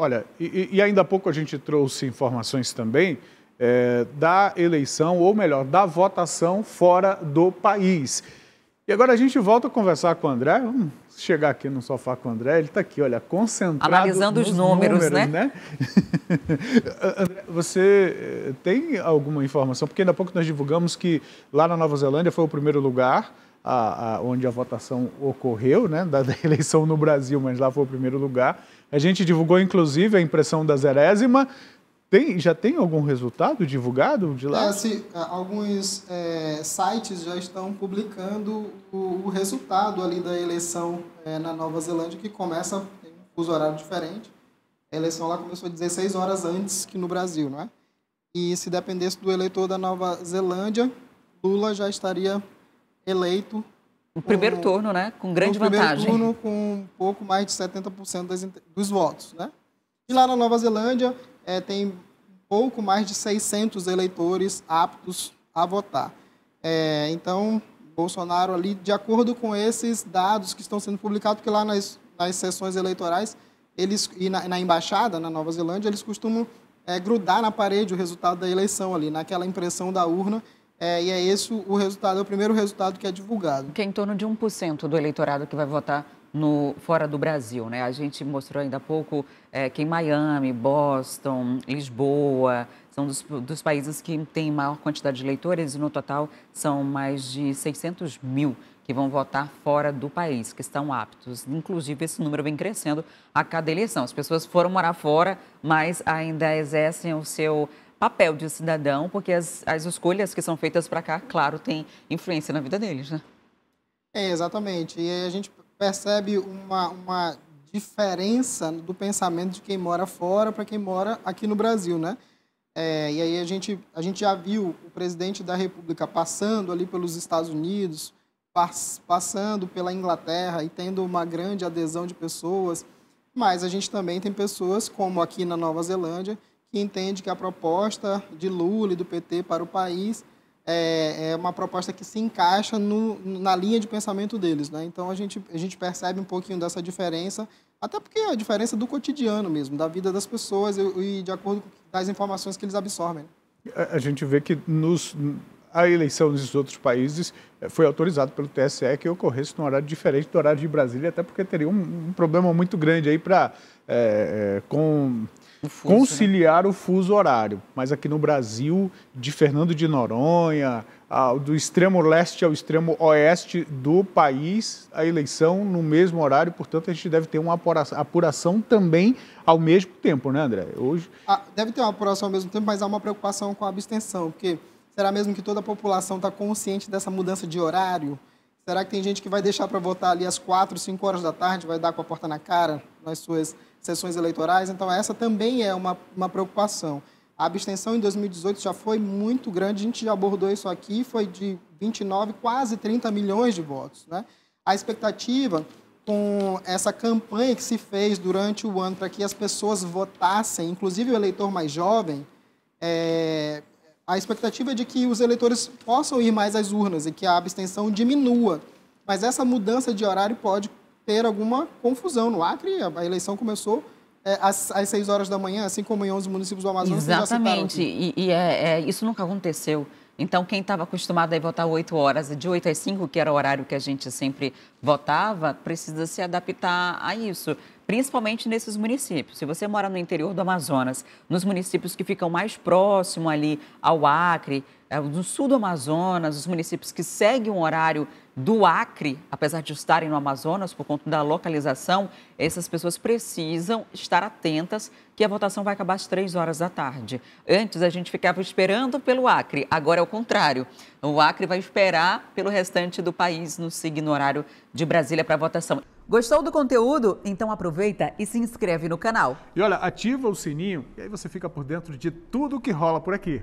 Olha, e, e ainda há pouco a gente trouxe informações também é, da eleição, ou melhor, da votação fora do país. E agora a gente volta a conversar com o André. Vamos chegar aqui no sofá com o André. Ele está aqui, olha, concentrado. Analisando os números, números né? né? André, você eh, tem alguma informação? Porque ainda há pouco nós divulgamos que lá na Nova Zelândia foi o primeiro lugar a, a, onde a votação ocorreu, né, da, da, eleição no Brasil, mas lá foi o primeiro lugar. A gente divulgou, inclusive, a impressão da zerésima. Tem, já tem algum resultado divulgado de lá? É, se, alguns é, sites já estão publicando o, o resultado ali da eleição é, na Nova Zelândia, que começa em um fuso horário diferente. A eleição lá começou 16 horas antes que no Brasil, não é? E se dependesse do eleitor da Nova Zelândia, Lula já estaria eleito. No primeiro com, turno, né? Com grande no vantagem. primeiro turno, com um pouco mais de 70% das, dos votos, né? E lá na Nova Zelândia é, tem pouco mais de 600 eleitores aptos a votar. É, então, Bolsonaro ali, de acordo com esses dados que estão sendo publicados, que lá nas, nas sessões eleitorais eles e na, na embaixada na Nova Zelândia eles costumam é, grudar na parede o resultado da eleição ali, naquela impressão da urna é, e é esse o resultado, é o primeiro resultado que é divulgado. Que é em torno de 1% do eleitorado que vai votar no, fora do Brasil, né? A gente mostrou ainda há pouco é, que em Miami, Boston, Lisboa, são dos, dos países que têm maior quantidade de eleitores e no total são mais de 600 mil que vão votar fora do país, que estão aptos. Inclusive, esse número vem crescendo a cada eleição. As pessoas foram morar fora, mas ainda exercem o seu papel de cidadão, porque as, as escolhas que são feitas para cá, claro, têm influência na vida deles, né? É, exatamente. E a gente percebe uma, uma diferença do pensamento de quem mora fora para quem mora aqui no Brasil, né? É, e aí a gente, a gente já viu o presidente da República passando ali pelos Estados Unidos, pass, passando pela Inglaterra e tendo uma grande adesão de pessoas, mas a gente também tem pessoas, como aqui na Nova Zelândia, que entende que a proposta de Lula e do PT para o país é, é, uma proposta que se encaixa no, na linha de pensamento deles. Né? Então a gente, a gente percebe um pouquinho dessa diferença, até porque é a diferença do cotidiano mesmo, da vida das pessoas e, e de acordo com as informações que eles absorvem. Né? A gente vê que nos, a eleição nos outros países eh, foi autorizado pelo TSE que ocorresse num horário diferente do horário de Brasília, até porque teria um, um problema muito grande aí para é, eh, eh, com, né? conciliar né? o fuso horário. Mas aqui no Brasil, de Fernando de Noronha, ao do extremo leste ao extremo oeste do país, a eleição no mesmo horário, portanto, a gente deve ter uma apuração, apuração também ao mesmo tempo, né, André? Hoje... Ah, deve ter uma apuração ao mesmo tempo, mas há uma preocupação com a abstenção, porque Será mesmo que toda a população está consciente dessa mudança de horário? Será que tem gente que vai deixar para votar ali às 4, 5 horas da tarde, vai dar com a porta na cara nas suas sessões eleitorais? Então, essa também é uma, uma preocupação. A abstenção em 2018 já foi muito grande, a gente já abordou isso aqui, foi de 29, quase 30 milhões de votos. Né? A expectativa com essa campanha que se fez durante o ano para que as pessoas votassem, inclusive o eleitor mais jovem, é, a expectativa é de que os eleitores possam ir mais às urnas e que a abstenção diminua. Mas essa mudança de horário pode ter alguma confusão. No Acre, a eleição começou é, às, às 6 horas da manhã, assim como em 11 municípios do Amazonas. Exatamente, e, e é, é, isso nunca aconteceu. Então, quem estava acostumado a votar 8 horas, de 8 às 5, que era o horário que a gente sempre votava, precisa se adaptar a isso principalmente nesses municípios. Se você mora no interior do Amazonas, nos municípios que ficam mais próximo ali ao Acre, é, no sul do Amazonas, os municípios que seguem um horário do Acre, apesar de estarem no Amazonas por conta da localização, essas pessoas precisam estar atentas que a votação vai acabar às três horas da tarde. Antes a gente ficava esperando pelo Acre, agora é o contrário. O Acre vai esperar pelo restante do país no signo horário de Brasília para a votação. Gostou do conteúdo? Então aproveita e se inscreve no canal. E olha, ativa o sininho e aí você fica por dentro de tudo que rola por aqui.